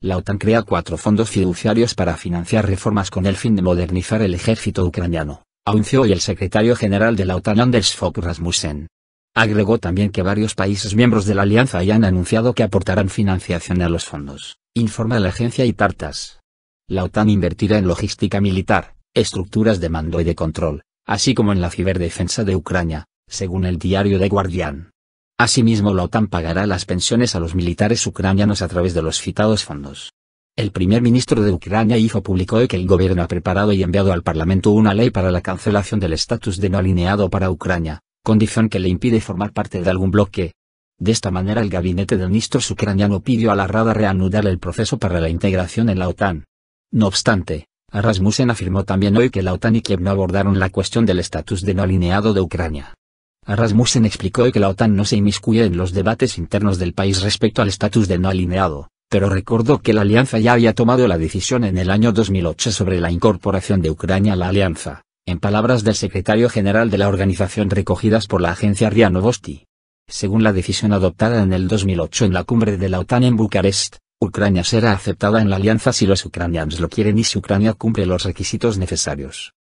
La OTAN crea cuatro fondos fiduciarios para financiar reformas con el fin de modernizar el ejército ucraniano, anunció hoy el secretario general de la OTAN Anders Fogh Rasmussen. Agregó también que varios países miembros de la alianza ya han anunciado que aportarán financiación a los fondos, informa la agencia Itartas. La OTAN invertirá en logística militar, estructuras de mando y de control, así como en la ciberdefensa de Ucrania, según el diario The Guardian. Asimismo la OTAN pagará las pensiones a los militares ucranianos a través de los citados fondos. El primer ministro de Ucrania hizo público hoy que el gobierno ha preparado y enviado al Parlamento una ley para la cancelación del estatus de no alineado para Ucrania, condición que le impide formar parte de algún bloque. De esta manera el gabinete de ministros ucraniano pidió a la Rada reanudar el proceso para la integración en la OTAN. No obstante, Rasmussen afirmó también hoy que la OTAN y Kiev no abordaron la cuestión del estatus de no alineado de Ucrania. Rasmussen explicó que la OTAN no se inmiscuye en los debates internos del país respecto al estatus de no alineado, pero recordó que la alianza ya había tomado la decisión en el año 2008 sobre la incorporación de Ucrania a la alianza, en palabras del secretario general de la organización recogidas por la agencia RIA Novosti. Según la decisión adoptada en el 2008 en la cumbre de la OTAN en Bucarest, Ucrania será aceptada en la alianza si los ucranianos lo quieren y si Ucrania cumple los requisitos necesarios.